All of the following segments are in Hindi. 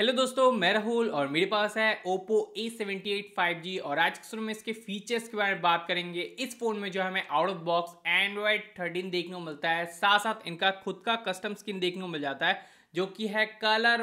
हेलो दोस्तों मैं राहुल और मेरे पास है Oppo A seventy eight five G और आज के शुरू में इसके फीचर्स के बारे में बात करेंगे इस फोन में जो हमें out of box Android thirteen देखने को मिलता है साथ साथ इनका खुद का कस्टम स्किन देखने को मिल जाता है जो कि है कलर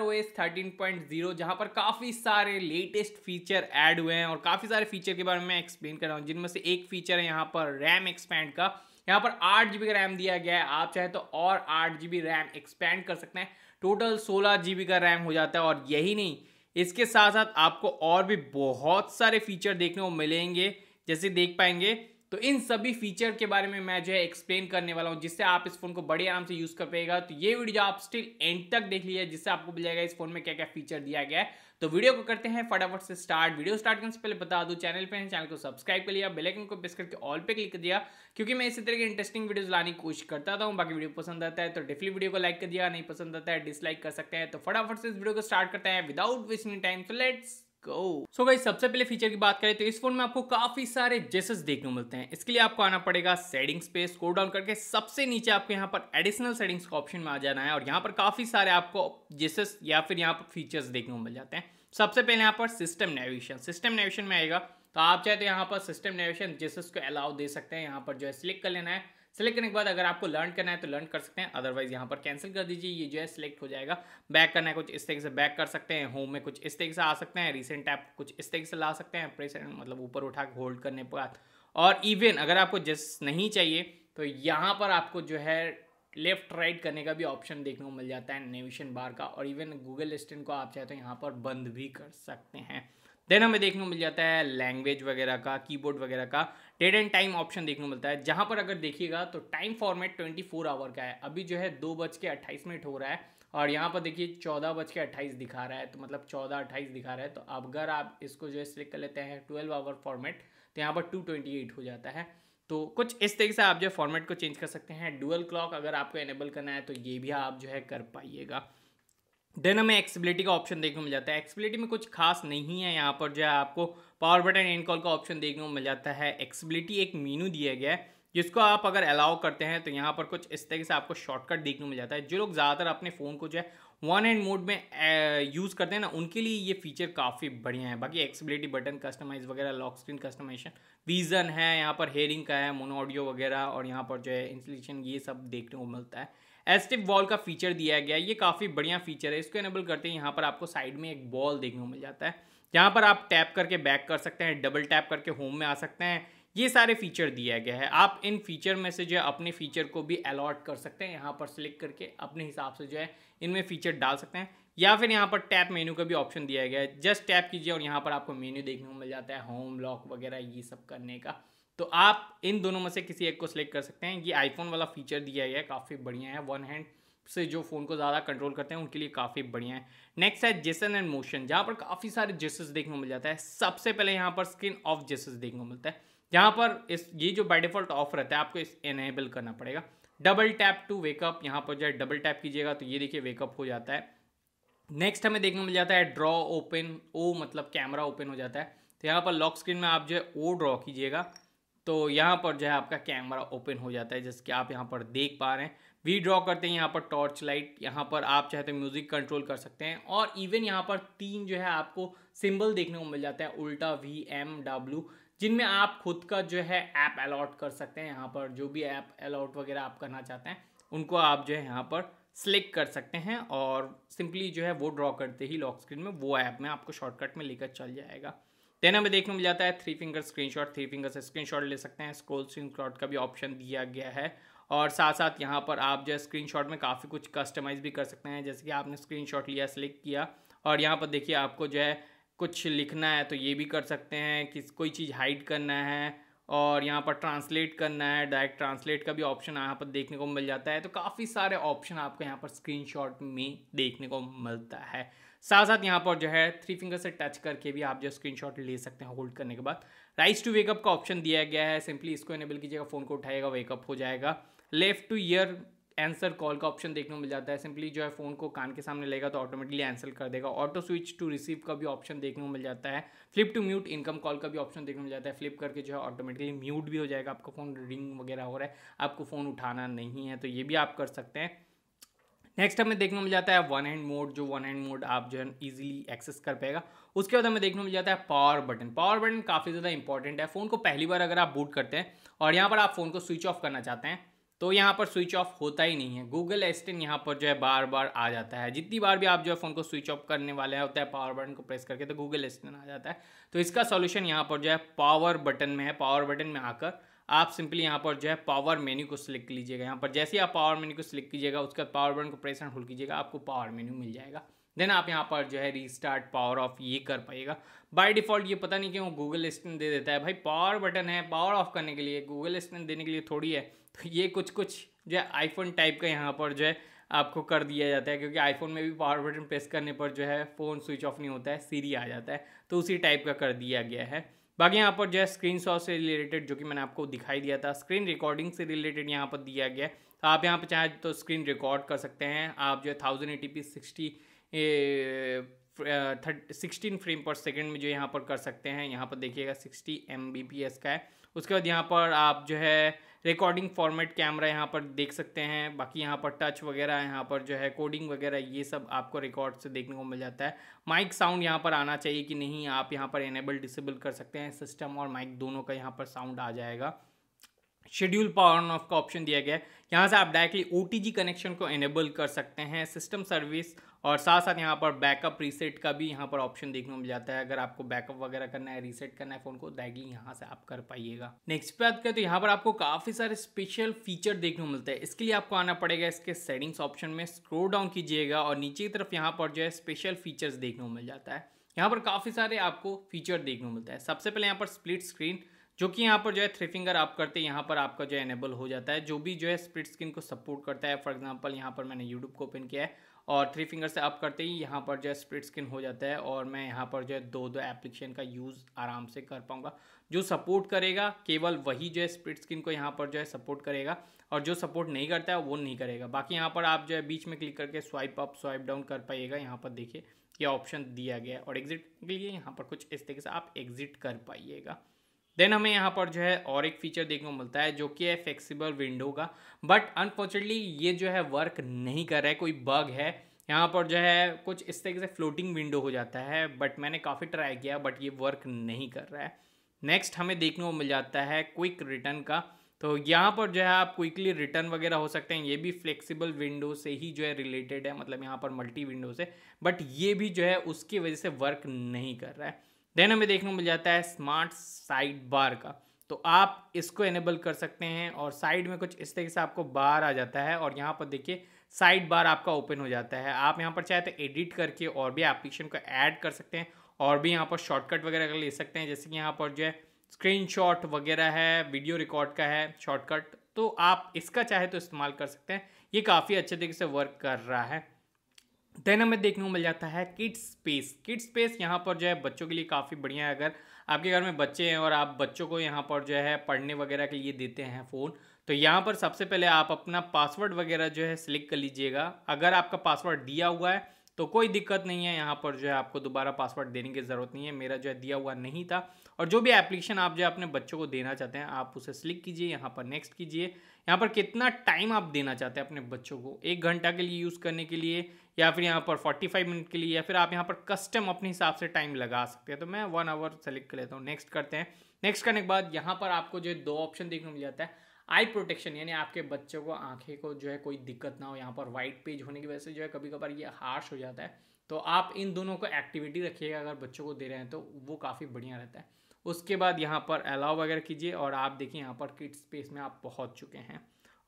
पॉइंट ज़ीरो जहां पर काफ़ी सारे लेटेस्ट फीचर ऐड हुए हैं और काफ़ी सारे फीचर के बारे में एक्सप्लेन कर रहा हूँ जिनमें से एक फीचर है यहाँ पर रैम एक्सपैंड का यहाँ पर आठ जी बी का रैम दिया गया है आप चाहे तो और आठ जी बी रैम एक्सपैंड कर सकते हैं टोटल सोलह जी का रैम हो जाता है और यही नहीं इसके साथ साथ आपको और भी बहुत सारे फीचर देखने को मिलेंगे जैसे देख पाएंगे तो इन सभी फीचर के बारे में मैं जो है एक्सप्लेन करने वाला हूँ जिससे आप इस फोन को बड़े आराम से यूज़ कर पाएगा तो ये वीडियो आप स्टिल एंड तक देख लीजिए जिससे आपको मिल जाएगा इस फोन में क्या क्या फीचर दिया गया है तो वीडियो को करते हैं फटाफट से स्टार्ट वीडियो स्टार्ट करने से पहले बता दूं चैनल पे हैं चैनल को सब्सक्राइब कर लिया बेलाइकन को प्रेस करके ऑल पे क्लिक कर दिया क्योंकि मैं इसी तरह के इंटरेस्टिंग वीडियोज लाने की कोशिश करता था बाकी वीडियो पसंद आता है तो डेफिली वीडियो को लाइक कर दिया नहीं पसंद आता है डिसलाइक कर सकते हैं तो फटाफट से इस वीडियो को स्टार्ट करते हैं विदाउट वेस्टिंग टाइम तो लेट्स गो सो गाइस सबसे पहले फीचर की बात करें तो इस फोन में आपको काफी सारे जेसेस देखने को मिलते हैं इसके लिए आपको आना पड़ेगा सेटिंग्स पे स्कोर डाउन करके सबसे नीचे आपको यहाँ पर एडिशनल सेटिंग्स का ऑप्शन में आ जाना है और यहाँ पर काफी सारे आपको जेसेस या फिर यहाँ पर फीचर्स देखने को मिल जाते हैं सबसे पहले यहाँ पर सिस्टम नेविगेशन सिस्टम नेविगेशन में आएगा तो आप चाहे तो यहाँ पर सिस्टम नेविगेशन जेसेस को अलाउ दे सकते हैं यहाँ पर जो है सिलेक्ट कर लेना है सेलेक्ट करने के बाद अगर आपको लर्न करना है तो लर्न कर सकते हैं अदरवाइज यहाँ पर कैंसिल कर दीजिए ये जो है सिलेक्ट हो जाएगा बैक करना है कुछ इस तरीके से बैक कर सकते हैं होम में कुछ इस तरीके से आ सकते हैं रिसेंट ऐप कुछ इस तरीके से ला सकते हैं प्रेस मतलब ऊपर उठा के होल्ड करने के बाद और इवन अगर आपको जिस नहीं चाहिए तो यहाँ पर आपको जो है लेफ्ट राइट करने का भी ऑप्शन देखने को मिल जाता है नेविशन बार का और इवन गूगल स्टेंट को आप चाहे तो यहाँ पर बंद भी कर सकते हैं देन हमें देखने को मिल जाता है लैंग्वेज वगैरह का कीबोर्ड वगैरह का डेट एंड टाइम ऑप्शन देखने को मिलता है जहाँ पर अगर देखिएगा तो time format twenty four hour का है अभी जो है दो बज के अट्ठाईस मिनट हो रहा है और यहाँ पर देखिए चौदह बज के अट्ठाईस दिखा रहा है तो मतलब चौदह अट्ठाईस दिखा रहा है तो अगर आप इसको जो है सिलेक्ट कर लेते हैं ट्वेल्व आवर फॉर्मेट तो यहाँ पर टू ट्वेंटी एट हो जाता है तो कुछ इस तरीके से आप जो फॉर्मेट को चेंज कर सकते हैं डुअल क्लॉक अगर आपको एनेबल करना है तो ये भी आप जो है कर पाइएगा देन हमें एक्सेबिलिटी का ऑप्शन देखने को मिल जाता है एक्सेबिलिटी में कुछ खास नहीं है यहाँ पर जो है आपको पावर बटन एंड कॉल का ऑप्शन देखने को मिल जाता है एक्सेबिलिटी एक मीनू दिया गया है जिसको आप अगर अलाउ करते हैं तो यहाँ पर कुछ इस तरीके से आपको शॉर्टकट देखने को मिल जाता है जो लोग ज़्यादातर अपने फ़ोन को जो है वन एंड मोड में यूज़ करते हैं ना उनके लिए ये फीचर काफ़ी बढ़िया है बाकी एक्सबिलिटी बटन कस्टमाइज वगैरह लॉक स्क्रीन कस्टमाइजेशन विजन है यहाँ पर हेयरिंग का है मोनो ऑडियो वगैरह और यहाँ पर जो है इंस्टॉलेशन ये सब देखने को मिलता है एस्टिव वॉल का फीचर दिया गया है ये काफ़ी बढ़िया फीचर है इसको एनेबल करते हैं यहाँ पर आपको साइड में एक बॉल देखने को मिल जाता है यहाँ पर आप टैप करके बैक कर सकते हैं डबल टैप करके होम में आ सकते हैं ये सारे फीचर दिया गया है आप इन फीचर में से जो है अपने फीचर को भी अलॉट कर सकते हैं यहाँ पर सिलेक्ट करके अपने हिसाब से जो है इनमें फीचर डाल सकते हैं या फिर यहाँ पर टैप मेन्यू का भी ऑप्शन दिया गया है जस्ट टैप कीजिए और यहाँ पर आपको मेन्यू देखने को मिल जाता है होम लॉक वगैरह ये सब करने का तो आप इन दोनों में से किसी एक को सिलेक्ट कर सकते हैं ये आईफोन वाला फीचर दिया गया है काफ़ी बढ़िया है वन हैंड से जो फ़ोन को ज़्यादा कंट्रोल करते हैं उनके लिए काफ़ी बढ़िया है नेक्स्ट है जेसन एंड मोशन जहाँ पर काफ़ी सारे जेसेस देखने को मिल जाता है सबसे पहले यहाँ पर स्क्रीन ऑफ जेसेस देखने को मिलता है यहाँ पर इस ये जो बाई डिफॉल्ट ऑफ रहता है आपको इस एनेबल करना पड़ेगा डबल टैप टू वेकअप यहाँ पर जो है डबल टैप कीजिएगा तो ये देखिए वेकअप हो जाता है नेक्स्ट हमें देखने मिल जाता है ड्रॉ ओपन ओ मतलब कैमरा ओपन हो जाता है तो यहाँ पर लॉक स्क्रीन में आप जो है ओ ड्रॉ कीजिएगा तो यहाँ पर जो है आपका कैमरा ओपन हो जाता है जिसके आप यहाँ पर देख पा रहे हैं वी ड्रॉ करते हैं यहाँ पर टॉर्च लाइट यहाँ पर आप चाहे तो म्यूज़िक कंट्रोल कर सकते हैं और इवन यहाँ पर तीन जो है आपको सिंबल देखने को मिल जाता है उल्टा वी एम डब्ल्यू जिनमें आप खुद का जो है ऐप अलॉट कर सकते हैं यहाँ पर जो भी ऐप अलॉट वगैरह आप करना चाहते हैं उनको आप जो है यहाँ पर सिलेक्ट कर सकते हैं और सिंपली जो है वो ड्रॉ करते ही लॉक स्क्रीन में वो ऐप में आपको शॉर्टकट में लेकर चल जाएगा देन हमें देखने मिल जाता है three finger screenshot three finger से स्क्रीनशॉट ले सकते हैं स्क्रोल स्क्रीनशॉट का भी ऑप्शन दिया गया है और साथ साथ यहाँ पर आप जो है स्क्रीनशॉट में काफ़ी कुछ कस्टमाइज़ भी कर सकते हैं जैसे कि आपने स्क्रीनशॉट लिया सेलेक्ट किया और यहाँ पर देखिए आपको जो है कुछ लिखना है तो ये भी कर सकते हैं किस कोई चीज़ हाइड करना है और यहाँ पर ट्रांसलेट करना है डायरेक्ट ट्रांसलेट का भी ऑप्शन यहाँ पर देखने को मिल जाता है तो काफ़ी सारे ऑप्शन आपको यहाँ पर स्क्रीनशॉट में देखने को मिलता है साथ साथ यहाँ पर जो है थ्री फिंगर से टच करके भी आप जो स्क्रीनशॉट ले सकते हैं होल्ड करने के बाद राइस टू वेकअप का ऑप्शन दिया गया है सिंपली इसको इनेबल कीजिएगा फ़ोन को उठाएगा वेकअप हो जाएगा lift to ear answer call का ऑप्शन देखने को मिल जाता है सिंपली जो है फ़ोन को कान के सामने लेगा तो ऑटोमेटिकली आंसर कर देगा ऑटो स्विच टू रिसीव का भी ऑप्शन देखने को मिल जाता है flip to mute income call का भी ऑप्शन देखने को मिल जाता है फ्लिप करके जो है ऑटोमेटिकली म्यूट भी हो जाएगा आपका फ़ोन रिंग वगैरह हो रहा है आपको फ़ोन उठाना नहीं है तो ये भी आप कर सकते हैं नेक्स्ट हमें देखने को मिल जाता है वन हैंड मोड जो वन हैंड मोड आप जो है इजीली एक्सेस कर पाएगा उसके बाद हमें देखने को मिल जाता है पावर बटन पावर बटन काफ़ी ज़्यादा इंपॉर्टेंट है फ़ोन को पहली बार अगर आप बूट करते हैं और यहाँ पर आप फ़ोन को स्विच ऑफ करना चाहते हैं तो यहाँ पर स्विच ऑफ होता ही नहीं है गूगल असिस्टेंट यहाँ पर जो है बार बार आ जाता है जितनी बार भी आप जो है फ़ोन को स्विच ऑफ करने वाले होते हैं पावर बटन को प्रेस करके तो गूगल असिस्टेंट आ जाता है तो इसका सॉल्यूशन यहाँ पर जो है पावर बटन में है पावर बटन में आकर आप सिंपली यहाँ पर जो है पावर मेन्यू को सिलेक्ट लीजिएगा यहाँ पर जैसे ही आप पावर मेन्यू को सिलेक्ट कीजिएगा उसका पावर बटन को प्रेस एंड होल्ड कीजिएगा आपको पावर मेन्यू मिल जाएगा देन आप यहाँ पर जो है रीस्टार्ट पावर ऑफ ये कर पाएगा बाय डिफॉल्ट ये पता नहीं क्यों गूगल असिस्टेंट दे देता है भाई पावर बटन है पावर ऑफ करने के लिए गूगल असिस्टेंट देने के लिए थोड़ी है तो ये कुछ कुछ जो है आईफोन टाइप का यहाँ पर जो है आपको कर दिया जाता है क्योंकि आईफोन में भी पावर बटन प्रेस करने पर जो है फ़ोन स्विच ऑफ नहीं होता है सीरी आ जाता है तो उसी टाइप का कर दिया गया है बाकी यहाँ पर जो है स्क्रीन शॉट से रिलेटेड जो कि मैंने आपको दिखाई दिया था स्क्रीन रिकॉर्डिंग से रिलेटेड यहाँ पर दिया गया है तो आप यहाँ पर चाहे तो स्क्रीन रिकॉर्ड कर सकते हैं आप जो है thousand eighty P sixty sixteen frame per second में जो यहाँ पर कर सकते हैं यहाँ पर देखिएगा sixty M B P S का है उसके बाद यहाँ पर आप जो है रिकॉर्डिंग फॉर्मेट कैमरा यहाँ पर देख सकते हैं बाकी यहाँ पर टच वगैरह यहाँ पर जो है कोडिंग वगैरह ये सब आपको रिकॉर्ड से देखने को मिल जाता है माइक साउंड यहाँ पर आना चाहिए कि नहीं आप यहाँ पर इनेबल डिसेबल कर सकते हैं सिस्टम और माइक दोनों का यहाँ पर साउंड आ जाएगा शेड्यूल पावर ऑन ऑफ का ऑप्शन दिया गया है यहाँ से आप डायरेक्टली ओ कनेक्शन को इनेबल कर सकते हैं सिस्टम सर्विस और साथ साथ यहाँ पर बैकअप रीसेट का भी यहाँ पर ऑप्शन देखने को मिल जाता है अगर आपको बैकअप वगैरह करना है रीसेट करना है फ़ोन को डायरेक्टली यहाँ से आप कर पाइएगा नेक्स्ट बात करें तो यहाँ पर आपको काफ़ी सारे स्पेशल फीचर देखने को मिलते हैं इसके लिए आपको आना पड़ेगा इसके सेटिंग्स ऑप्शन में स्क्रो डाउन कीजिएगा और नीचे की तरफ यहाँ पर जो है स्पेशल फीचर्स देखने को मिल जाता है यहाँ पर काफ़ी सारे आपको फीचर देखने को मिलता है सबसे पहले यहाँ पर स्प्लिट स्क्रीन जो कि यहाँ पर जो है थ्री फिंगर आप करते हैं यहाँ पर आपका जो है एनेबल हो जाता है जो भी जो है स्प्लिट स्क्रीन को सपोर्ट करता है फॉर एग्जांपल यहाँ पर मैंने यूट्यूब को ओपन किया है और थ्री फिंगर से अप करते ही यहाँ पर जो है स्प्रिट स्क्रीन हो जाता है और मैं यहाँ पर जो है दो दो एप्लीकेशन का यूज़ आराम से कर पाऊँगा जो सपोर्ट करेगा केवल वही जो है स्प्रिट स्क्रीन को यहाँ पर जो है सपोर्ट करेगा और जो सपोर्ट नहीं करता है वो नहीं करेगा बाकी यहाँ पर आप जो है बीच में क्लिक करके स्वाइप अप स्वाइप डाउन कर पाइएगा यहाँ पर देखिए ये ऑप्शन दिया गया है और एग्जिट के लिए यहाँ पर कुछ इस तरीके से आप एग्जिट कर पाइएगा देन हमें यहाँ पर जो है और एक फीचर देखने को मिलता है जो कि है फ्लेक्सीबल विंडो का बट अनफॉर्चुनेटली ये जो है वर्क नहीं कर रहा है कोई बग है यहाँ पर जो है कुछ इस तरीके से फ्लोटिंग विंडो हो जाता है बट मैंने काफ़ी ट्राई किया बट ये वर्क नहीं कर रहा है नेक्स्ट हमें देखने को मिल जाता है क्विक रिटर्न का तो यहाँ पर जो है आप क्विकली रिटर्न वगैरह हो सकते हैं ये भी फ्लेक्सिबल विंडो से ही जो है रिलेटेड है मतलब यहाँ पर मल्टी विंडो से बट ये भी जो है उसकी वजह से वर्क नहीं कर रहा है देन हमें देखने को मिल जाता है स्मार्ट साइड बार का तो आप इसको इनेबल कर सकते हैं और साइड में कुछ इस तरीके से आपको बार आ जाता है और यहाँ पर देखिए साइड बार आपका ओपन हो जाता है आप यहाँ पर चाहे तो एडिट करके और भी एप्लीकेशन को ऐड कर सकते हैं और भी यहाँ पर शॉर्टकट वगैरह ले सकते हैं जैसे कि यहाँ पर जो है स्क्रीनशॉट वगैरह है वीडियो रिकॉर्ड का है शॉर्टकट तो आप इसका चाहे तो इस्तेमाल कर सकते हैं ये काफ़ी अच्छे तरीके से वर्क कर रहा है देन हमें देखने को मिल जाता है किड्स स्पेस किड्स स्पेस यहाँ पर जो है बच्चों के लिए काफ़ी बढ़िया है अगर आपके घर में बच्चे हैं और आप बच्चों को यहाँ पर जो है पढ़ने वगैरह के लिए देते हैं फ़ोन तो यहाँ पर सबसे पहले आप अपना पासवर्ड वगैरह जो है सिलेक्ट कर लीजिएगा अगर आपका पासवर्ड दिया हुआ है तो कोई दिक्कत नहीं है यहाँ पर जो है आपको दोबारा पासवर्ड देने की ज़रूरत नहीं है मेरा जो है दिया हुआ नहीं था और जो भी एप्लीकेशन आप जो है अपने बच्चों को देना चाहते हैं आप उसे सिलेक्ट कीजिए यहाँ पर नेक्स्ट कीजिए यहाँ पर कितना टाइम आप देना चाहते हैं अपने बच्चों को एक घंटा के लिए यूज़ करने के लिए या फिर यहाँ पर 45 मिनट के लिए या फिर आप यहाँ पर कस्टम अपने हिसाब से टाइम लगा सकते हैं तो मैं वन आवर सेलेक्ट कर लेता हूँ नेक्स्ट करते हैं नेक्स्ट करने के बाद यहाँ पर आपको जो दो ऑप्शन देखने को मिल जाता है आई प्रोटेक्शन यानी आपके बच्चों को आंखें को जो है कोई दिक्कत ना हो यहाँ पर वाइट पेज होने की वजह से जो है कभी कभार ये हार्श हो जाता है तो आप इन दोनों को एक्टिविटी रखिएगा अगर बच्चों को दे रहे हैं तो वो काफ़ी बढ़िया रहता है उसके बाद यहाँ पर अलाव वगैरह कीजिए और आप देखिए यहाँ पर किट स्पेस में आप पहुँच चुके हैं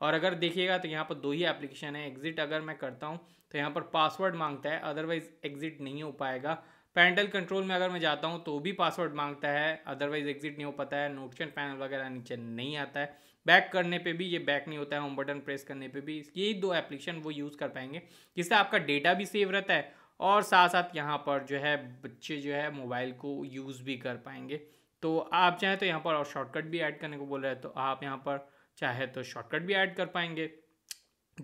और अगर देखिएगा तो यहाँ पर दो ही एप्लीकेशन है एग्जिट अगर मैं करता हूँ तो यहाँ पर पासवर्ड मांगता है अदरवाइज एग्जिट नहीं हो पाएगा पैंडल कंट्रोल में अगर मैं जाता हूँ तो भी पासवर्ड मांगता है अदरवाइज एग्जिट नहीं हो पाता है नोटिशन पैनल वगैरह नीचे नहीं आता है बैक करने पे भी ये बैक नहीं होता है होम बटन प्रेस करने पे भी ये दो एप्लीकेशन वो यूज़ कर पाएंगे जिससे आपका डेटा भी सेव रहता है और साथ साथ यहाँ पर जो है बच्चे जो है मोबाइल को यूज़ भी कर पाएंगे तो आप चाहें तो यहाँ पर और शॉर्टकट भी ऐड करने को बोल रहे हैं तो आप यहाँ पर चाहे तो शॉर्टकट भी ऐड कर पाएंगे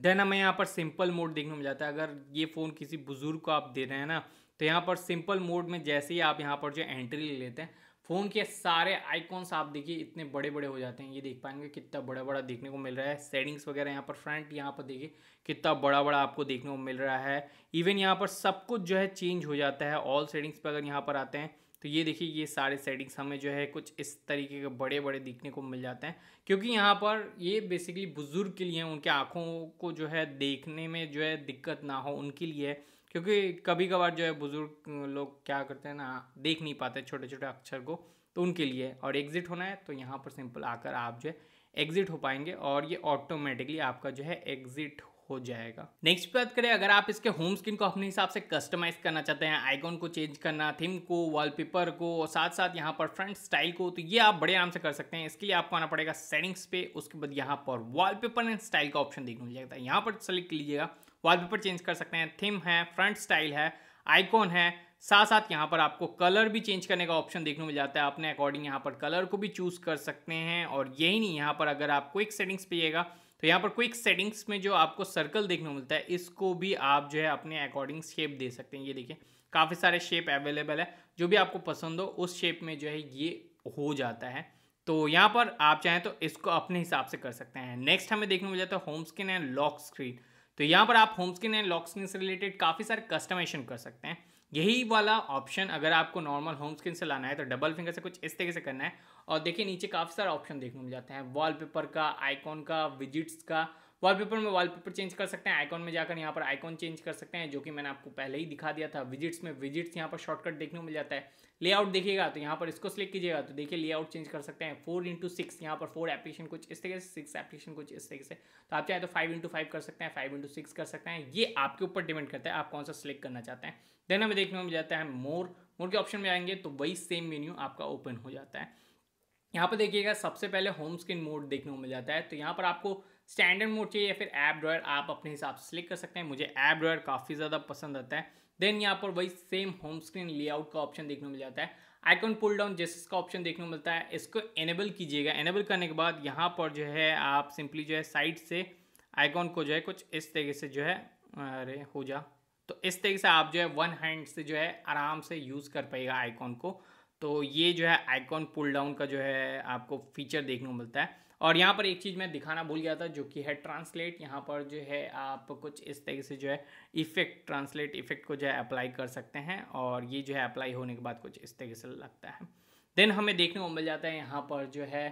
देन हमें यहाँ पर सिंपल मोड देखने में मिल जाता है अगर ये फ़ोन किसी बुज़ुर्ग को आप दे रहे हैं ना तो यहाँ पर सिंपल मोड में जैसे ही आप यहाँ पर जो एंट्री ले लेते हैं फ़ोन के सारे आइकॉन्स आप देखिए इतने बड़े बड़े हो जाते हैं ये देख पाएंगे कितना बड़ा बड़ा देखने को मिल रहा है सेटिंग्स वगैरह यहाँ पर फ्रंट यहाँ पर देखिए कितना बड़ा बड़ा आपको देखने को मिल रहा है इवन यहाँ पर सब कुछ जो है चेंज हो जाता है ऑल सेटिंग्स पर अगर यहाँ पर आते हैं तो ये देखिए ये सारे सेटिंग्स हमें जो है कुछ इस तरीके के बड़े बड़े दिखने को मिल जाते हैं क्योंकि यहाँ पर ये बेसिकली बुज़ुर्ग के लिए उनके आँखों को जो है देखने में जो है दिक्कत ना हो उनके लिए क्योंकि कभी कभार जो है बुज़ुर्ग लोग क्या करते हैं ना देख नहीं पाते छोटे छोटे अक्षर को तो उनके लिए और एग्ज़िट होना है तो यहाँ पर सिंपल आकर आप जो है एग्ज़िट हो पाएंगे और ये ऑटोमेटिकली आपका जो है एग्ज़िट हो जाएगा नेक्स्ट बात करें अगर आप इसके होम स्क्रीन को अपने हिसाब से कस्टमाइज करना चाहते हैं आइकॉन को चेंज करना थीम को वॉलपेपर को और साथ साथ यहाँ पर फ्रंट स्टाइल को तो ये आप बड़े आराम से कर सकते हैं इसके लिए आपको आना पड़ेगा सेटिंग्स पे उसके बाद यहाँ पर वॉलपेपर एंड स्टाइल का ऑप्शन देखने मिल जाता है यहाँ पर सेलेक्ट लीजिएगा वॉलपेपर चेंज कर सकते हैं थीम है फ्रंट स्टाइल है आइकॉन है साथ साथ यहाँ पर आपको कलर भी चेंज करने का ऑप्शन देखने मिल जाता है अपने अकॉर्डिंग यहाँ पर कलर को भी चूज़ कर सकते हैं और यही नहीं यहाँ पर अगर आप क्विक सेटिंग्स पे जाएगा तो यहाँ पर क्विक सेटिंग्स में जो आपको सर्कल देखने को मिलता है इसको भी आप जो है अपने अकॉर्डिंग शेप दे सकते हैं ये देखिए काफ़ी सारे शेप अवेलेबल है जो भी आपको पसंद हो उस शेप में जो है ये हो जाता है तो यहाँ पर आप चाहें तो इसको अपने हिसाब से कर सकते हैं नेक्स्ट हमें देखने को मिल जाता है home screen and lock screen तो यहाँ पर आप home screen and lock screen से रिलेटेड काफ़ी सारे कस्टमाइजेशन कर सकते हैं यही वाला ऑप्शन अगर आपको नॉर्मल होम स्क्रीन से लाना है तो डबल फिंगर से कुछ इस तरीके से करना है और देखिए नीचे काफ़ी सारे ऑप्शन देखने मिल जाते हैं वॉलपेपर का आइकॉन का विजिट्स का वॉलपेपर में वॉलपेपर चेंज कर सकते हैं आइकॉन में जाकर यहाँ पर आइकॉन चेंज कर सकते हैं जो कि मैंने आपको पहले ही दिखा दिया था विजिट्स में विजिट्स यहाँ पर शॉर्टकट देखने को मिल जाता है लेआउट देखिएगा तो यहाँ पर इसको सिलेक्ट कीजिएगा तो देखिए लेआउट चेंज कर सकते हैं फोर इंटू सिक्स यहाँ पर फोर एप्लीकेशन कुछ इस तरीके से सिक्स एप्लीकेशन कुछ इस तरीके से तो आप चाहे तो फाइव इंटू फाइव कर सकते हैं फाइव इंटू सिक्स कर सकते हैं ये आपके ऊपर डिपेंड करता है आप कौन सा सिलेक्ट करना चाहते हैं देन हमें देखने में जाता है मोर मोर के ऑप्शन में आएंगे तो वही सेम मेन्यू आपका ओपन हो जाता है यहाँ पर देखिएगा सबसे पहले होम स्क्रीन मोड देखने को मिल जाता है तो यहाँ पर आपको स्टैंडर्ड मोड चाहिए या फिर ऐप ड्रॉयर आप अपने हिसाब से सिलेक्ट कर सकते हैं मुझे ऐप ड्रॉयर काफ़ी ज़्यादा पसंद आता है देन यहाँ पर वही सेम होम स्क्रीन लेआउट का ऑप्शन देखने को मिल जाता है आइकॉन पुल डाउन जेसेस का ऑप्शन देखने को मिलता है इसको एनेबल कीजिएगा एनेबल करने के बाद यहाँ पर जो है आप सिंपली जो है साइड से आइकॉन को जो है कुछ इस तरीके से जो है अरे हो जा तो इस तरीके से आप जो है वन हैंड से जो है आराम से यूज़ कर पाएगा आइकॉन को तो ये जो है आइकॉन पुल डाउन का जो है आपको फीचर देखने को मिलता है और यहाँ पर एक चीज़ मैं दिखाना भूल गया था जो कि है ट्रांसलेट यहाँ पर जो है आप कुछ इस तरीके से जो है इफेक्ट ट्रांसलेट इफेक्ट को जो है अप्लाई कर सकते हैं और ये जो है अप्लाई होने के बाद कुछ इस तरीके से लगता है देन हमें देखने को मिल जाता है यहाँ पर जो है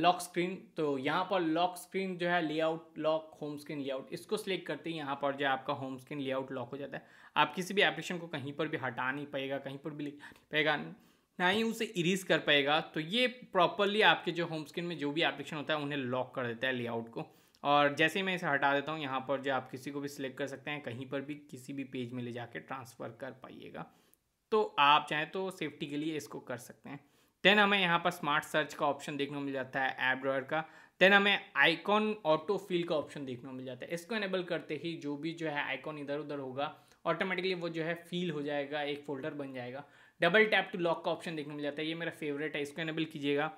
लॉक स्क्रीन तो यहाँ पर लॉक स्क्रीन जो है layout lock home screen layout इसको सिलेक्ट करते ही यहाँ पर जो है आपका होम स्क्रीन लेआउट लॉक हो जाता है आप किसी भी एप्लीकेशन को कहीं पर भी हटा नहीं पाएगा कहीं पर भी लिख पाएगा ना ही उसे इरीज कर पाएगा तो ये प्रॉपरली आपके जो होम स्क्रीन में जो भी एप्लीकेशन होता है उन्हें लॉक कर देता है लेआउट को और जैसे ही मैं इसे हटा देता हूँ यहाँ पर जो आप किसी को भी सिलेक्ट कर सकते हैं कहीं पर भी किसी भी पेज में ले कर ट्रांसफ़र कर पाइएगा तो आप चाहें तो सेफ्टी के लिए इसको कर सकते हैं देन हमें यहाँ पर स्मार्ट सर्च का ऑप्शन देखने को मिल जाता है ऐप ड्रॉयर का देन हमें आइकॉन ऑटो फिल का ऑप्शन देखने को मिल जाता है इसको एनेबल करते ही जो भी जो है आइकॉन इधर उधर होगा ऑटोमेटिकली वो जो है फील हो जाएगा एक फोल्डर बन जाएगा डबल टैप टू लॉक का ऑप्शन देखने मिल जाता है ये मेरा फेवरेट है इसको इनेबल कीजिएगा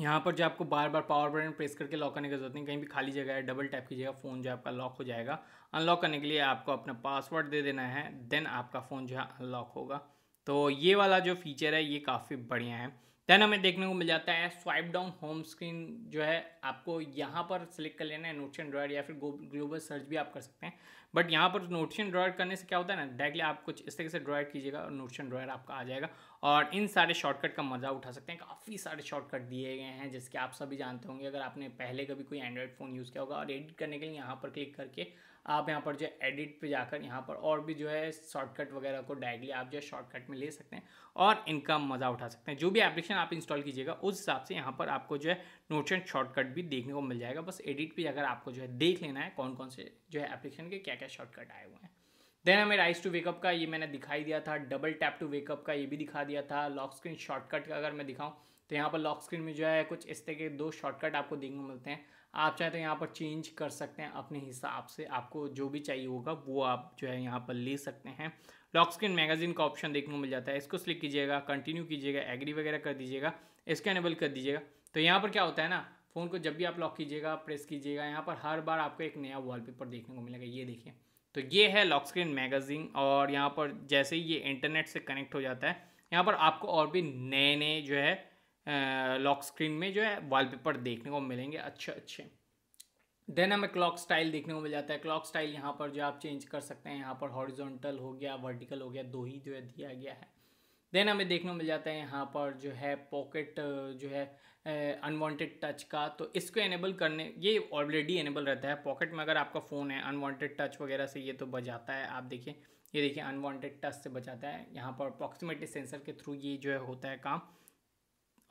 यहाँ पर जो आपको बार बार पावर बटन प्रेस करके लॉक करने की जरूरत नहीं कहीं भी खाली जगह है डबल टैप कीजिएगा फ़ोन जो आपका लॉक हो जाएगा अनलॉक करने के लिए आपको अपना पासवर्ड दे देना है देन आपका फ़ोन जो है अनलॉक होगा तो ये वाला जो फीचर है ये काफ़ी बढ़िया है देन हमें देखने को मिल जाता है स्वाइप डाउन होम स्क्रीन जो है आपको यहाँ पर सिलेक्ट कर लेना है नोटिशन ड्रॉयर या फिर ग्लोबल सर्च भी आप कर सकते हैं बट यहाँ पर नोटिशन ड्रॉयर करने से क्या होता है ना डायरेक्टली आप कुछ इस तरीके से ड्रॉयर कीजिएगा और नोटिशन ड्रॉयर आपका आ जाएगा और इन सारे शॉर्टकट का मज़ा उठा सकते हैं काफ़ी सारे शॉर्टकट दिए गए हैं जिसके आप सभी जानते होंगे अगर आपने पहले कभी कोई एंड्रॉयड फ़ोन यूज़ किया होगा और एडिट करने के लिए यहाँ पर क्लिक करके आप यहाँ पर जो है एडिट पे जाकर यहाँ पर और भी जो है शॉर्टकट वगैरह को डायरेक्टली आप जो है शॉर्टकट में ले सकते हैं और इनका मज़ा उठा सकते हैं जो भी एप्लीकेशन आप इंस्टॉल कीजिएगा उस हिसाब से यहाँ पर आपको जो है एंड शॉर्टकट भी देखने को मिल जाएगा बस एडिट पर जाकर आपको जो है देख लेना है कौन कौन से जो है एप्लीकेशन के क्या क्या शॉर्टकट आए हुए हैं देन हमें राइस टू वेकअप का ये मैंने दिखाई दिया था डबल टैप टू वेकअप का ये भी दिखा दिया था लॉक स्क्रीन शॉर्टकट का अगर मैं दिखाऊँ तो यहाँ पर लॉक स्क्रीन में जो है कुछ इस तरह के दो शॉर्टकट आपको देखने को मिलते हैं आप चाहे तो यहाँ पर चेंज कर सकते हैं अपने हिसाब से आपको जो भी चाहिए होगा वो आप जो है यहाँ पर ले सकते हैं लॉक स्क्रीन मैगजीन का ऑप्शन देखने को मिल जाता है इसको स्लिक कीजिएगा कंटिन्यू कीजिएगा एग्री वगैरह कर दीजिएगा इसको एनेबल कर दीजिएगा तो यहाँ पर क्या होता है ना फ़ोन को जब भी आप लॉक कीजिएगा प्रेस कीजिएगा यहाँ पर हर बार आपको एक नया वॉलपेपर देखने को मिलेगा ये देखिए तो ये है लॉक स्क्रीन मैगज़ीन और यहाँ पर जैसे ही ये इंटरनेट से कनेक्ट हो जाता है यहाँ पर आपको और भी नए नए जो है लॉक स्क्रीन में जो है वॉलपेपर देखने को मिलेंगे अच्छे अच्छे देन हमें क्लॉक स्टाइल देखने को मिल जाता है क्लॉक स्टाइल यहाँ पर जो आप चेंज कर सकते हैं यहाँ पर हॉरिजॉन्टल हो गया वर्टिकल हो गया दो ही जो है दिया गया है देन हमें देखने को मिल जाता है यहाँ पर जो है पॉकेट जो है अनवांटेड टच का तो इसको इनेबल करने ये ऑलरेडी इनेबल रहता है पॉकेट में अगर आपका फ़ोन है अनवांटेड टच वगैरह से ये तो बचाता है आप देखिए ये देखिए अनवांटेड टच से बचाता है यहाँ पर अप्रॉक्सीमेटली सेंसर के थ्रू ये जो है होता है काम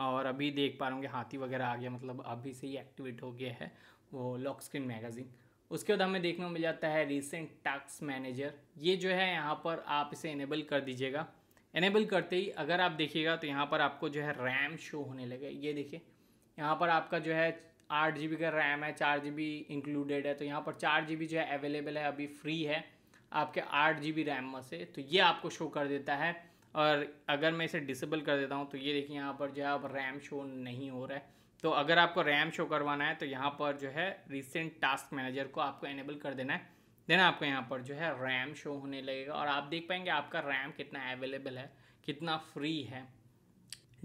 और अभी देख पा रहा हूँ कि हाथी वगैरह आ गया मतलब अभी से ही एक्टिवेट हो गया है वो लॉक स्क्रीन मैगजीन उसके बाद हमें देखने को मिल जाता है रिसेंट टास्क मैनेजर ये जो है यहाँ पर आप इसे इनेबल कर दीजिएगा इनेबल करते ही अगर आप देखिएगा तो यहाँ पर आपको जो है रैम शो होने लगे ये देखिए यहाँ पर आपका जो है आठ जी का रैम है चार जी इंक्लूडेड है तो यहाँ पर चार जी जो है अवेलेबल है अभी फ्री है आपके आठ जी रैम में से तो ये आपको शो कर देता है और अगर मैं इसे डिसेबल कर देता हूँ तो ये देखिए यहाँ पर जो है अब रैम शो नहीं हो रहा है तो अगर आपको रैम शो करवाना है तो यहाँ पर जो है रिसेंट टास्क मैनेजर को आपको इनेबल कर देना है देन आपको यहाँ पर जो है रैम शो होने लगेगा और आप देख पाएंगे आपका रैम कितना अवेलेबल है कितना फ्री है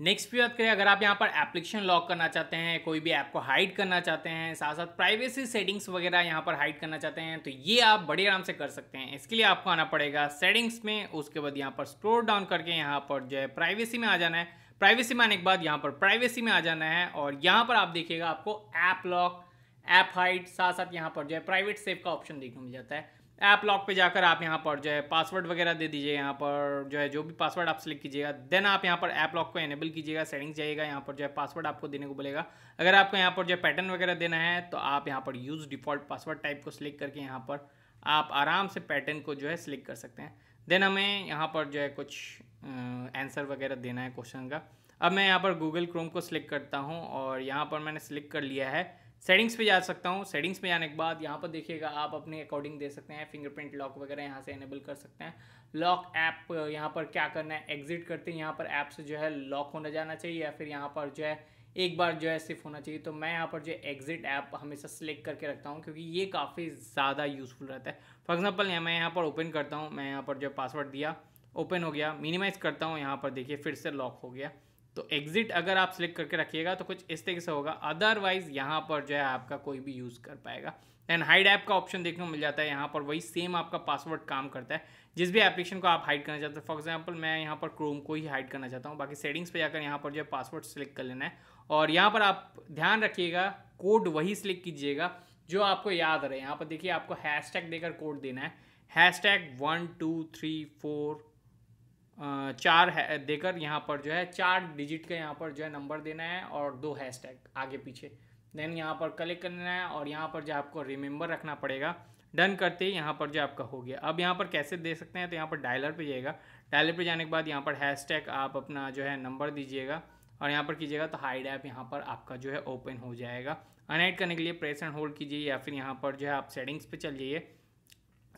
नेक्स्ट की बात करें अगर आप यहाँ पर एप्लीकेशन लॉक करना चाहते हैं कोई भी ऐप को हाइड करना चाहते हैं साथ साथ प्राइवेसी सेटिंग्स वगैरह यहाँ पर हाइड करना चाहते हैं तो ये आप बड़े आराम से कर सकते हैं इसके लिए आपको आना पड़ेगा सेटिंग्स में उसके बाद यहाँ पर स्क्रोल डाउन करके यहाँ पर जो है प्राइवेसी में आ जाना है प्राइवेसी में आने के बाद यहाँ पर प्राइवेसी में आ जाना है और यहाँ पर आप देखिएगा आपको ऐप लॉक ऐप हाइट साथ साथ यहाँ पर जो है प्राइवेट सेव का ऑप्शन देखने को मिल जाता है ऐप लॉक पे जाकर आप यहाँ पर जो है पासवर्ड वगैरह दे दीजिए यहाँ पर जो है जो भी पासवर्ड आप सेलेक्ट कीजिएगा देन आप यहाँ पर ऐप लॉक को एनेबल कीजिएगा सेटिंग्स जाइएगा यहाँ पर जो है पासवर्ड आपको देने को बोलेगा अगर आपको यहाँ पर जो है पैटर्न वगैरह देना है तो आप यहाँ पर यूज़ डिफ़ॉल्ट पासवर्ड टाइप को सिलेक्ट करके यहाँ पर आप आराम से पैटर्न को जो है सिलेक्ट कर सकते हैं देन हमें यहाँ पर जो है कुछ आंसर वगैरह देना है क्वेश्चन का अब मैं यहाँ पर गूगल क्रोम को सिलेक्ट करता हूँ और यहाँ पर मैंने सिलेक्ट कर लिया है सेटिंग्स पे जा सकता हूँ सेटिंग्स पे जाने के बाद यहाँ पर देखिएगा आप अपने अकॉर्डिंग दे सकते हैं फिंगरप्रिंट लॉक वगैरह यहाँ से इनेबल कर सकते हैं लॉक ऐप यहाँ पर क्या करना है एग्जिट करते हैं यहाँ पर ऐप से जो है लॉक होना जाना चाहिए या फिर यहाँ पर जो है एक बार जो है सिर्फ होना चाहिए तो मैं यहाँ पर जो एग्जिट ऐप हमेशा सेलेक्ट करके रखता हूँ क्योंकि ये काफ़ी ज़्यादा यूज़फुल रहता है फॉर एग्जाम्पल मैं यहाँ पर ओपन करता हूँ मैं यहाँ पर जो पासवर्ड दिया ओपन हो गया मिनिमाइज़ करता हूँ यहाँ पर देखिए फिर से लॉक हो गया तो एग्जिट अगर आप सिलेक्ट करके रखिएगा तो कुछ इस तरीके से होगा अदरवाइज यहाँ पर जो है आपका कोई भी यूज़ कर पाएगा एंड हाइड ऐप का ऑप्शन देखने को मिल जाता है यहाँ पर वही सेम आपका पासवर्ड काम करता है जिस भी एप्लीकेशन को आप हाइड करना चाहते हैं फॉर एग्जाम्पल मैं यहाँ पर क्रोम को ही हाइड करना चाहता हूँ बाकी सेटिंग्स पे जाकर यहाँ पर जो है पासवर्ड सेलेक्ट कर लेना है और यहाँ पर आप ध्यान रखिएगा कोड वही सिलेक्ट कीजिएगा जो आपको याद रहे यहाँ पर देखिए आपको हैश देकर कोड देना है hash tag one two three four चार है देकर यहाँ पर जो है चार डिजिट का यहाँ पर जो है नंबर देना है और दो हैशटैग आगे पीछे देन यहाँ पर कलेक्ट करना है और यहाँ पर जो आपको रिमेंबर रखना पड़ेगा डन करते ही यहाँ पर जो आपका हो गया अब यहाँ पर कैसे दे सकते हैं तो यहाँ पर डायलर पे जाएगा डायलर पे जाने के बाद यहाँ पर हैशटैग आप अपना जो है नंबर दीजिएगा और यहाँ पर कीजिएगा तो हाइड ऐप यहाँ पर आपका जो है ओपन हो जाएगा अनहाइड करने के लिए प्रेस एंड होल्ड कीजिए या फिर यहाँ पर जो है आप सेटिंग्स पर चल जाइए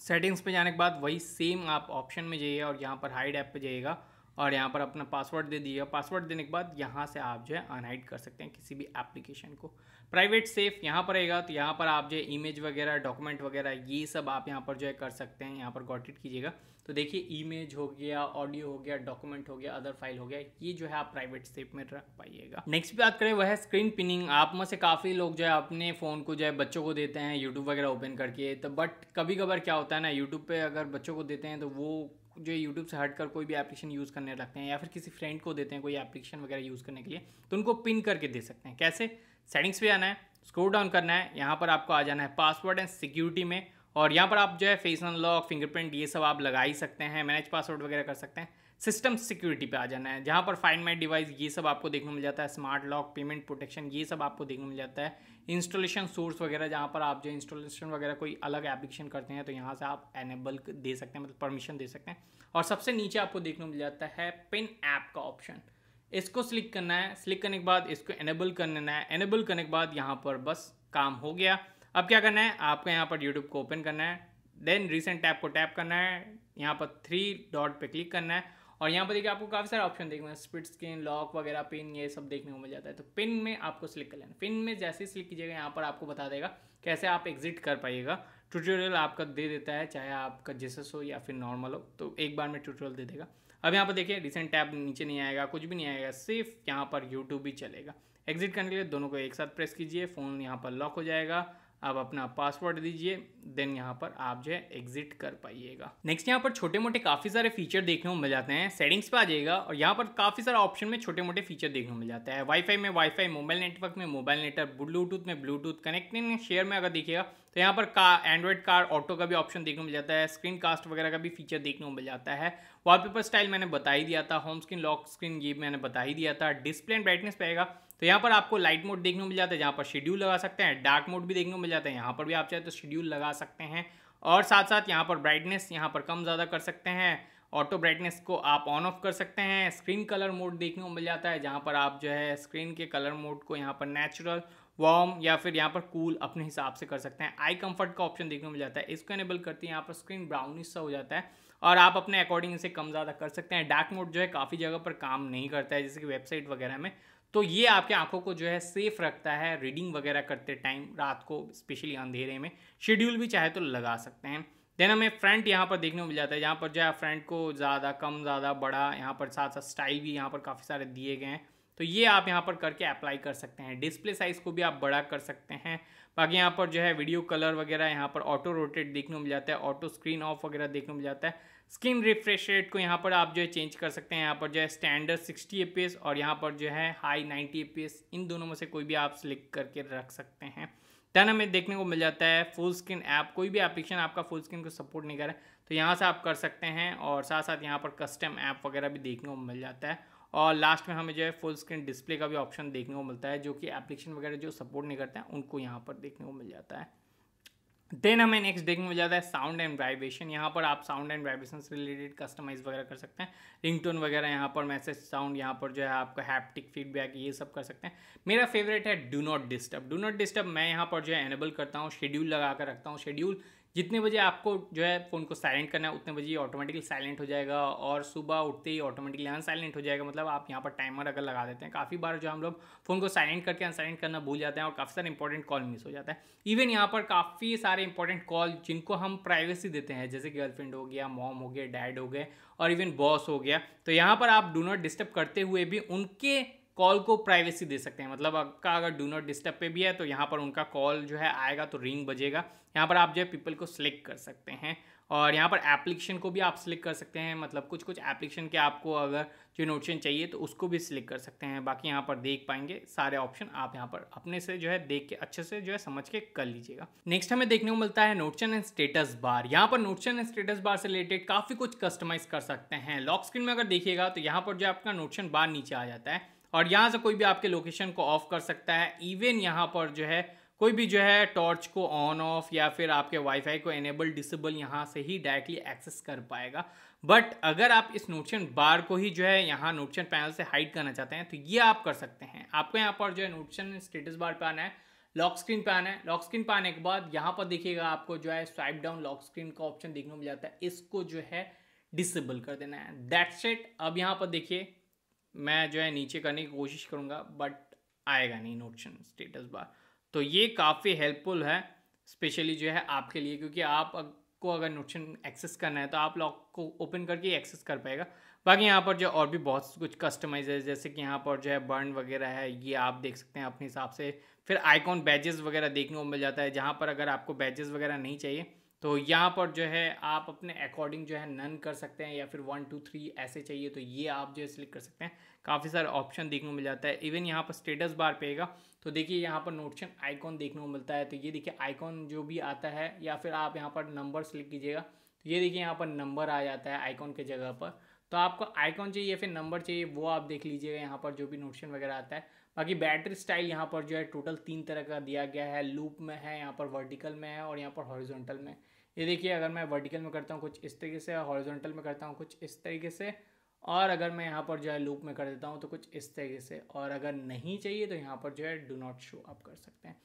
सेटिंग्स पे जाने के बाद वही सेम आप ऑप्शन में जाइए और यहाँ पर हाइड ऐप पे जाइएगा और यहाँ पर अपना पासवर्ड दे दिएगा पासवर्ड देने के बाद यहाँ से आप जो है अनहाइड कर सकते हैं किसी भी एप्लीकेशन को प्राइवेट सेफ यहाँ पर रहेगा तो यहाँ पर आप जो है इमेज वगैरह डॉक्यूमेंट वगैरह ये सब आप यहाँ पर जो है कर सकते हैं यहाँ पर गॉट इट कीजिएगा तो देखिए इमेज हो गया ऑडियो हो गया डॉक्यूमेंट हो गया अदर फाइल हो गया ये जो है आप प्राइवेट सेफ में रख पाइएगा नेक्स्ट बात करें वह स्क्रीन पिनिंग आप में से काफ़ी लोग जो है अपने फ़ोन को जो है बच्चों को देते हैं यूट्यूब वगैरह ओपन करके तो बट कभी कभार क्या होता है ना यूट्यूब पर अगर बच्चों को देते हैं तो वो जो यूट्यूब से हटकर कोई भी एप्लीकेशन यूज़ करने लगते हैं या फिर किसी फ्रेंड को देते हैं कोई एप्लीकेशन वगैरह यूज़ करने के लिए तो उनको पिन करके दे सकते हैं कैसे सेटिंग्स पे आना है स्क्रोल डाउन करना है यहाँ पर आपको आ जाना है पासवर्ड एंड सिक्योरिटी में और यहाँ पर आप जो है फेस अनलॉक फिंगरप्रिंट ये सब आप लगा ही सकते हैं मैनेज पासवर्ड वगैरह कर सकते हैं सिस्टम सिक्योरिटी पे आ जाना है जहाँ पर फाइंड माई डिवाइस ये सब आपको देखने मिल जाता है स्मार्ट लॉक पेमेंट प्रोटेक्शन ये सब आपको देखने मिल जाता है इंस्टॉलेशन सोर्स वगैरह जहाँ पर आप जो इंस्टॉलेशन वगैरह कोई अलग एप्लीकेशन करते हैं तो यहाँ से आप एनेबल दे सकते हैं मतलब परमिशन दे सकते हैं और सबसे नीचे आपको देखने मिल जाता है पिन ऐप का ऑप्शन इसको स्लिक करना है स्लिक करने के बाद इसको एनेबल करना है एनेबल करने के बाद यहाँ पर बस काम हो गया अब क्या करना है आपको यहाँ पर यूट्यूब को ओपन करना है देन रिसेंट टैप को टैप करना है यहाँ पर थ्री डॉट पे क्लिक करना है और यहाँ पर देखिए आपको काफ़ी सारे ऑप्शन देखने स्प्रिट स्क्रीन लॉक वगैरह पिन ये सब देखने को मिल जाता है तो पिन में आपको सिलेक्ट कर लेना पिन में जैसे ही सिलेक्ट कीजिएगा यहाँ पर आपको बता देगा कैसे आप एग्जिट कर पाइएगा ट्यूटोरियल आपका दे देता है चाहे आपका जेसस हो या फिर नॉर्मल हो तो एक बार में ट्यूटोरियल दे देगा अब यहाँ पर देखिए रिसेंट टैब नीचे नहीं आएगा कुछ भी नहीं आएगा सिर्फ यहाँ पर यूट्यूब ही चलेगा एग्जिट करने के लिए दोनों को एक साथ प्रेस कीजिए फ़ोन यहाँ पर लॉक हो जाएगा आप अपना पासवर्ड दीजिए देन यहाँ पर आप जो है एग्जिट कर पाइएगा नेक्स्ट यहाँ पर छोटे मोटे काफ़ी सारे फीचर देखने को मिल जाते हैं सेटिंग्स पे आ जाएगा और यहाँ पर काफ़ी सारे ऑप्शन में छोटे मोटे फीचर देखने को मिल जाता है वाईफाई में वाईफाई मोबाइल नेटवर्क में मोबाइल नेटवर्क ब्लूटूथ में ब्लूटूथ कनेक्टिंग शेयर में अगर देखिएगा तो यहाँ पर कार एंड्रॉइड कार ऑटो का भी ऑप्शन देखने को मिल जाता है स्क्रीन कास्ट वगैरह का भी फीचर देखने को मिल जाता है वॉलपेपर स्टाइल मैंने बता ही दिया था होम स्क्रीन लॉक स्क्रीन ये मैंने बता ही दिया था डिस्प्ले एंड ब्राइटनेस पाएगा तो यहाँ पर आपको लाइट मोड देखने को मिल जाता है जहाँ पर शेड्यूल लगा सकते हैं डार्क मोड भी देखने को मिल जाता है यहाँ पर भी आप चाहे तो शेड्यूल लगा सकते हैं और साथ साथ यहाँ पर ब्राइटनेस यहाँ पर कम ज़्यादा कर सकते हैं ऑटो ब्राइटनेस को आप ऑन ऑफ कर सकते हैं स्क्रीन कलर मोड देखने को मिल जाता है जहाँ पर आप जो है स्क्रीन के कलर मोड को यहाँ पर नेचुरल वार्म या फिर यहाँ पर कूल अपने हिसाब से कर सकते हैं आई कंफर्ट का ऑप्शन देखने को मिल जाता है इसको एनेबल करते हैं यहाँ पर स्क्रीन ब्राउनिश सा हो जाता है और आप अपने अकॉर्डिंग इसे कम ज़्यादा कर सकते हैं डार्क मोड जो है काफ़ी जगह पर काम नहीं करता है जैसे कि वेबसाइट वगैरह में तो ये आपके आंखों को जो है सेफ रखता है रीडिंग वगैरह करते टाइम रात को स्पेशली अंधेरे में शेड्यूल भी चाहे तो लगा सकते हैं देन हमें फ्रंट यहाँ पर देखने को मिल जाता है जहाँ पर जो है फ्रंट को ज़्यादा कम ज़्यादा बड़ा यहाँ पर साथ साथ स्टाइल भी यहाँ पर काफ़ी सारे दिए गए हैं तो ये आप यहाँ पर करके अप्लाई कर सकते हैं डिस्प्ले साइज़ को भी आप बड़ा कर सकते हैं बाकी यहाँ पर जो है वीडियो कलर वगैरह यहाँ पर ऑटो रोटेट देखने को मिल जाता है ऑटो स्क्रीन ऑफ वगैरह देखने को मिल जाता है स्क्रीन रिफ्रेश रेट को यहाँ पर आप जो है चेंज कर सकते हैं यहाँ पर जो है स्टैंडर्ड 60 ए और यहाँ पर जो है हाई 90 ए इन दोनों में से कोई भी आप सिलेक्ट करके रख सकते हैं टन हमें देखने को मिल जाता है फुल स्क्रीन ऐप कोई भी एप्लीकेशन आपका फुल स्क्रीन को सपोर्ट नहीं कर रहा तो यहाँ से आप कर सकते हैं और साथ साथ यहाँ पर कस्टम ऐप वगैरह भी देखने को मिल जाता है और लास्ट में हमें जो है फुल स्क्रीन डिस्प्ले का भी ऑप्शन देखने को मिलता है जो कि एप्लीकेशन वगैरह जो सपोर्ट नहीं करते हैं उनको यहाँ पर देखने को मिल जाता है देन हमें नेक्स्ट देखने में जाता है साउंड एंड वाइब्रेशन यहाँ पर आप साउंड एंड वाइब्रेशन से रिलेटेड कस्टमाइज वगैरह कर सकते हैं रिंगटोन वगैरह यहाँ पर मैसेज साउंड यहाँ पर जो है आपका हैप्टिक फीडबैक ये सब कर सकते हैं मेरा फेवरेट है do not disturb do not disturb मैं यहाँ पर जो है एनेबल करता हूँ शेड्यूल लगा कर रखता हूँ शेड्यूल जितने बजे आपको जो है फ़ोन को साइलेंट करना है उतने बजे ये ऑटोमेटिकली साइलेंट हो जाएगा और सुबह उठते ही ऑटोमेटिकली अनसाइलेंट हो जाएगा मतलब आप यहाँ पर टाइमर अगर लगा देते हैं काफ़ी बार जो हम लोग फ़ोन को साइलेंट करके अनसाइलेंट करना भूल जाते हैं और काफ़ी सारे इंपॉर्टेंट कॉल मिस हो जाता है इवन यहाँ पर काफ़ी सारे इंपॉर्टेंट कॉल जिनको हम प्राइवेसी देते हैं जैसे गर्लफ्रेंड हो गया मॉम हो गया डैड हो गए और इवन बॉस हो गया तो यहाँ पर आप डू नॉट डिस्टर्ब करते हुए भी उनके कॉल को प्राइवेसी दे सकते हैं मतलब आपका अगर डू नॉट डिस्टर्ब पे भी है तो यहाँ पर उनका कॉल जो है आएगा तो रिंग बजेगा यहाँ पर आप जो है पीपल को सिलेक्ट कर सकते हैं और यहाँ पर एप्लीकेशन को भी आप सिलेक्ट कर सकते हैं मतलब कुछ कुछ एप्लीकेशन के आपको अगर जो नोटिशन चाहिए तो उसको भी सिलेक्ट कर सकते हैं बाकी यहाँ पर देख पाएंगे सारे ऑप्शन आप यहाँ पर अपने से जो है देख के अच्छे से जो है समझ के कर लीजिएगा नेक्स्ट हमें देखने को मिलता है नोटिशन एंड स्टेटस बार यहाँ पर नोटिशन एंड स्टेटस बार से रिलेटेड काफ़ी कुछ कस्टमाइज कर सकते हैं लॉक स्क्रीन में अगर देखिएगा तो यहाँ पर जो आपका नोटिशन बार नीचे आ जाता है और यहाँ से कोई भी आपके लोकेशन को ऑफ कर सकता है इवन यहाँ पर जो है कोई भी जो है टॉर्च को ऑन ऑफ या फिर आपके वाईफाई को एनेबल डिसेबल यहाँ से ही डायरेक्टली एक्सेस कर पाएगा बट अगर आप इस नोटशन बार को ही जो है यहाँ नोटशन पैनल से हाइड करना चाहते हैं तो ये आप कर सकते हैं आपको यहाँ पर जो है नोटशन स्टेटस बार पे आना है लॉक स्क्रीन पे आना है लॉक स्क्रीन पे आने के बाद यहाँ पर देखिएगा आपको जो है स्वाइप डाउन लॉक स्क्रीन का ऑप्शन देखने को मिल जाता है इसको जो है डिसेबल कर देना है दैट्स इट अब यहाँ पर देखिए मैं जो है नीचे करने की कोशिश करूँगा बट आएगा नहीं नोटशन स्टेटस बार तो ये काफ़ी हेल्पफुल है स्पेशली जो है आपके लिए क्योंकि आप को अगर नोटशन एक्सेस करना है तो आप लॉक को ओपन करके एक्सेस कर पाएगा बाकी यहाँ पर जो और भी बहुत कुछ कस्टमाइज है जैसे कि यहाँ पर जो है बर्न वगैरह है ये आप देख सकते हैं अपने हिसाब से फिर आइकॉन बैजेस वगैरह देखने को मिल जाता है जहाँ पर अगर आपको बैजेस वगैरह नहीं चाहिए तो यहाँ पर जो है आप अपने अकॉर्डिंग जो है नन कर सकते हैं या फिर वन टू थ्री ऐसे चाहिए तो ये आप जो है सिलेक्ट कर सकते हैं काफ़ी सारे ऑप्शन देखने को मिल जाता है इवन यहाँ पर स्टेटस बार पेगा तो देखिए यहाँ पर नोटशन आइकॉन देखने को मिलता है तो ये देखिए आइकॉन जो भी आता है या फिर आप यहाँ पर नंबर सेलेक्ट कीजिएगा तो ये देखिए यहाँ पर नंबर आ जाता है आइकॉन के जगह पर तो आपको आइकॉन चाहिए या फिर नंबर चाहिए वो आप देख लीजिएगा यहाँ पर जो भी नोटिशन वगैरह आता है बाकी बैटरी स्टाइल यहाँ पर जो है टोटल तीन तरह का दिया गया है लूप में है यहाँ पर वर्टिकल में है और यहाँ पर हॉरिजॉन्टल में ये देखिए अगर मैं वर्टिकल में करता हूँ कुछ इस तरीके से हॉरिजॉन्टल में करता हूँ कुछ इस तरीके से और अगर मैं यहाँ पर जो है लूप में कर देता हूँ तो कुछ इस तरीके से और अगर नहीं चाहिए तो यहाँ पर जो है डू नॉट शो आप कर सकते हैं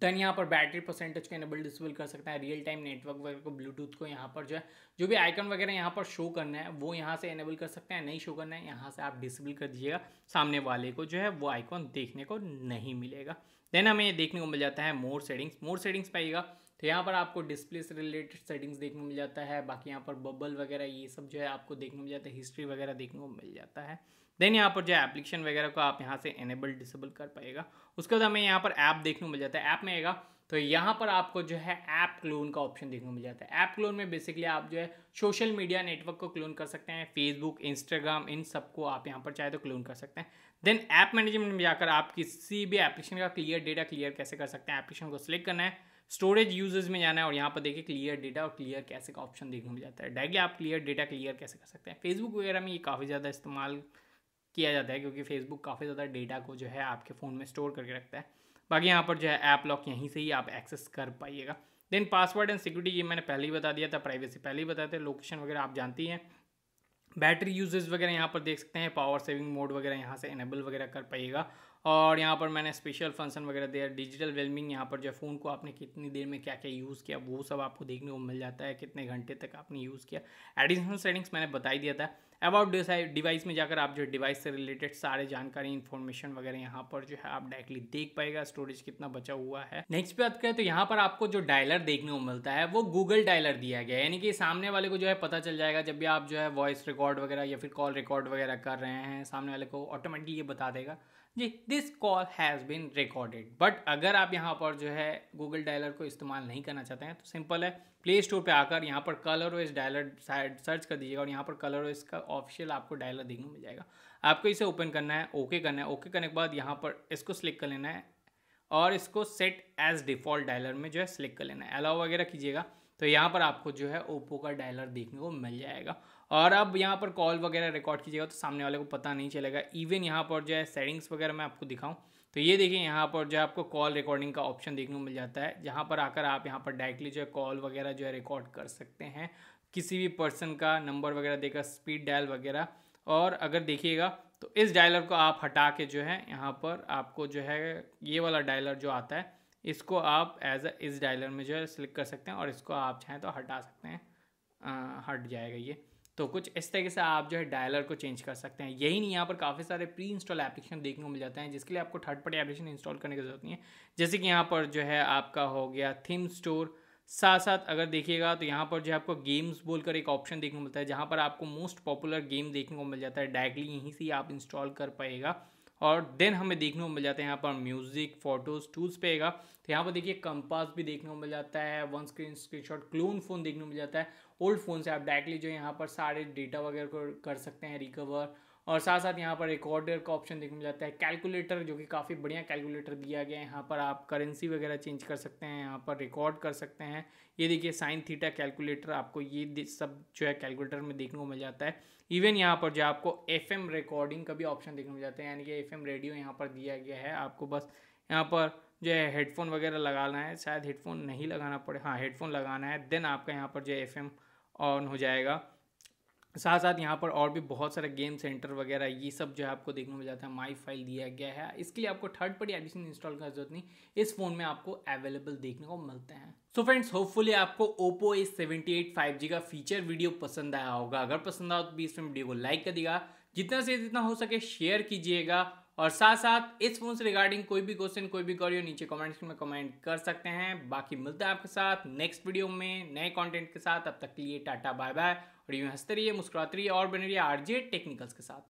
देन यहाँ पर बैटरी परसेंटेज को इनेबल डिसेबल कर सकते हैं रियल टाइम नेटवर्क वगैरह को ब्लूटूथ को यहाँ पर जो है जो भी आइकन वगैरह यहाँ पर शो करना है वो यहाँ से इनेबल कर सकते हैं नहीं शो करना है यहाँ से आप डिसेबल कर दीजिएगा सामने वाले को जो है वो आइकॉन देखने को नहीं मिलेगा देन हमें ये देखने को मिल जाता है मोर सेटिंग्स मोर सेटिंग्स पाइएगा तो यहाँ पर आपको डिस्प्ले से रिलेटेड सेटिंग्स देखने को मिल जाता है बाकी यहाँ पर बबल वगैरह ये सब जो है आपको देखने को मिल जाता है हिस्ट्री वगैरह देखने को मिल जाता है देन यहाँ पर जो है एप्लीकेशन वगैरह को आप यहाँ से एनेबल डिसेबल कर पाएगा उसके बाद हमें यहाँ पर ऐप देखने को मिल जाता है ऐप में आएगा तो यहाँ पर आपको जो है ऐप क्लोन का ऑप्शन देखने को मिल जाता है ऐप क्लोन में बेसिकली आप जो है सोशल मीडिया नेटवर्क को क्लोन कर सकते हैं फेसबुक इंस्टाग्राम इन सबको आप यहाँ पर चाहे तो क्लोन कर सकते हैं देन ऐप मैनेजमेंट में जाकर आप किसी भी एप्लीकेशन का क्लियर डेटा क्लियर कैसे कर सकते हैं एप्लीकेशन को सिलेक्ट करना है स्टोरेज यूजेज में जाना है और यहाँ पर देखिए क्लियर डेटा और क्लियर कैसे का ऑप्शन देखने को मिल जाता है डायरेक्टली आप क्लियर डेटा क्लियर कैसे कर सकते हैं फेसबुक वगैरह में ये काफ़ी ज़्यादा इस्तेमाल किया जाता है क्योंकि फेसबुक काफ़ी ज़्यादा डेटा को जो है आपके फ़ोन में स्टोर करके रखता है बाकी यहाँ पर जो है ऐप लॉक यहीं से ही आप एक्सेस कर पाइएगा देन पासवर्ड एंड सिक्योरिटी ये मैंने पहले ही बता दिया था प्राइवेसी पहले ही बताया था लोकेशन वगैरह आप जानती हैं बैटरी यूजेज वगैरह यहाँ पर देख सकते हैं पावर सेविंग मोड वगैरह यहाँ से इनेबल वगैरह कर पाइएगा और यहाँ पर मैंने स्पेशल फंक्शन वगैरह दिया डिजिटल वेलमिंग यहाँ पर जो फ़ोन को आपने कितनी देर में क्या क्या यूज़ किया वो सब आपको देखने को मिल जाता है कितने घंटे तक आपने यूज़ किया एडिशनल सेटिंग्स मैंने बता ही दिया था अबाउट डिवाइस में जाकर आप जो डिवाइस से रिलेटेड सारे जानकारी इन्फॉर्मेशन वगैरह यहाँ पर जो है आप डायरेक्टली देख पाएगा स्टोरेज कितना बचा हुआ है नेक्स्ट बात करें तो यहाँ पर आपको जो डायलर देखने को मिलता है वो गूगल डायलर दिया गया यानी कि सामने वाले को जो है पता चल जाएगा जब भी आप जो है वॉइस रिकॉर्ड वगैरह या फिर कॉल रिकॉर्ड वगैरह कर रहे हैं सामने वाले को ऑटोमेटिकली ये बता देगा जी this call has been recorded but अगर आप यहाँ पर जो है गूगल डायलर को इस्तेमाल नहीं करना चाहते हैं तो सिंपल है प्ले स्टोर पर आकर यहाँ पर कलर वेज डायलर साइड सर्च कर दीजिएगा और यहाँ पर कलर वेज का ऑफिशियल आपको डायलर देखने मिल जाएगा आपको इसे ओपन करना है ओके okay करना है ओके okay करने के बाद यहाँ पर इसको सिलेक्ट कर लेना है और इसको सेट एज डिफ़ॉल्ट डायलर में जो है सिलेक्ट कर लेना है अलाव वगैरह कीजिएगा तो यहाँ पर आपको जो है ओप्पो का डायलर देखने को मिल जाएगा और अब यहाँ पर कॉल वगैरह रिकॉर्ड कीजिएगा तो सामने वाले को पता नहीं चलेगा इवन यहाँ पर जो है सेटिंग्स वगैरह मैं आपको दिखाऊँ तो ये देखिए यहाँ पर जो है आपको कॉल रिकॉर्डिंग का ऑप्शन देखने को मिल जाता है जहाँ पर आकर आप यहाँ पर डायरेक्टली जो है कॉल वगैरह जो है रिकॉर्ड कर सकते हैं किसी भी पर्सन का नंबर वगैरह देकर स्पीड डायल वगैरह और अगर देखिएगा तो इस डायलर को आप हटा के जो है यहाँ पर आपको जो है ये वाला डायलर जो आता है इसको आप एज अ इस डायलर में जो है सिलेक्ट कर सकते हैं और इसको आप चाहें तो हटा सकते हैं आ, हट जाएगा ये तो कुछ इस तरीके से आप जो है डायलर को चेंज कर सकते हैं यही नहीं यहाँ पर काफ़ी सारे प्री इंस्टॉल एप्लीकेशन देखने को मिल जाते हैं जिसके लिए आपको थर्ड पार्टी एप्लीकेशन इंस्टॉल करने की जरूरत नहीं है जैसे कि यहाँ पर जो है आपका हो गया थीम स्टोर साथ साथ अगर देखिएगा तो यहाँ पर जो है आपको गेम्स बोलकर एक ऑप्शन देखने को मिलता है जहाँ पर आपको मोस्ट पॉपुलर गेम देखने को मिल जाता है डायरेक्टली यहीं से आप इंस्टॉल कर पाएगा और देन हमें देखने को मिल जाता है यहाँ पर म्यूज़िक फोटोज़ टूल्स पेगा तो यहाँ पर देखिए कंपास भी देखने को मिल जाता है one screen screenshot clone phone देखने को मिल जाता है ओल्ड फ़ोन से आप डायरेक्टली जो यहाँ पर सारे डेटा वगैरह को कर सकते हैं रिकवर और साथ साथ यहाँ पर रिकॉर्डर का ऑप्शन देखने मिल जाता है कैलकुलेटर जो कि काफ़ी बढ़िया कैलकुलेटर दिया गया है यहाँ पर आप करेंसी वगैरह चेंज कर सकते हैं यहाँ पर रिकॉर्ड कर सकते हैं ये देखिए साइन थीटा कैलकुलेटर आपको ये सब जो है कैलकुलेटर में देखने को मिल जाता है इवन यहाँ पर जो आपको एफ रिकॉर्डिंग का भी ऑप्शन देखने को मिल जाता है यानी कि एफ रेडियो यहाँ पर दिया गया है आपको बस यहाँ पर जो है हेडफोन वगैरह लगाना है शायद हेडफोन नहीं लगाना पड़े हाँ हेडफोन लगाना है देन आपका यहाँ पर जो है एफ ऑन हो जाएगा साथ साथ यहाँ पर और भी बहुत सारे गेम सेंटर वगैरह ये सब जो है आपको देखने मिल जाता है माई फाइल दिया गया है इसके लिए आपको थर्ड पार्टी एडिशन इंस्टॉल करने जरूरत नहीं इस फोन में आपको अवेलेबल देखने को मिलते हैं सो फ्रेंड्स होपफुली आपको Oppo A seventy eight five G का फीचर वीडियो पसंद आया होगा अगर पसंद आया तो भी इसमें वीडियो को लाइक कर देगा जितना से जितना हो सके शेयर कीजिएगा और साथ साथ इस फोन से रिगार्डिंग कोई भी क्वेश्चन कोई भी कॉरियो नीचे कमेंट में कमेंट कर सकते हैं बाकी मिलता है आपके साथ नेक्स्ट वीडियो में नए कंटेंट के साथ अब तक के लिए टाटा बाय बाय और यूँ हंसते रहिए मुस्कुराते रहिए और बने रहिए आरजे टेक्निकल्स के साथ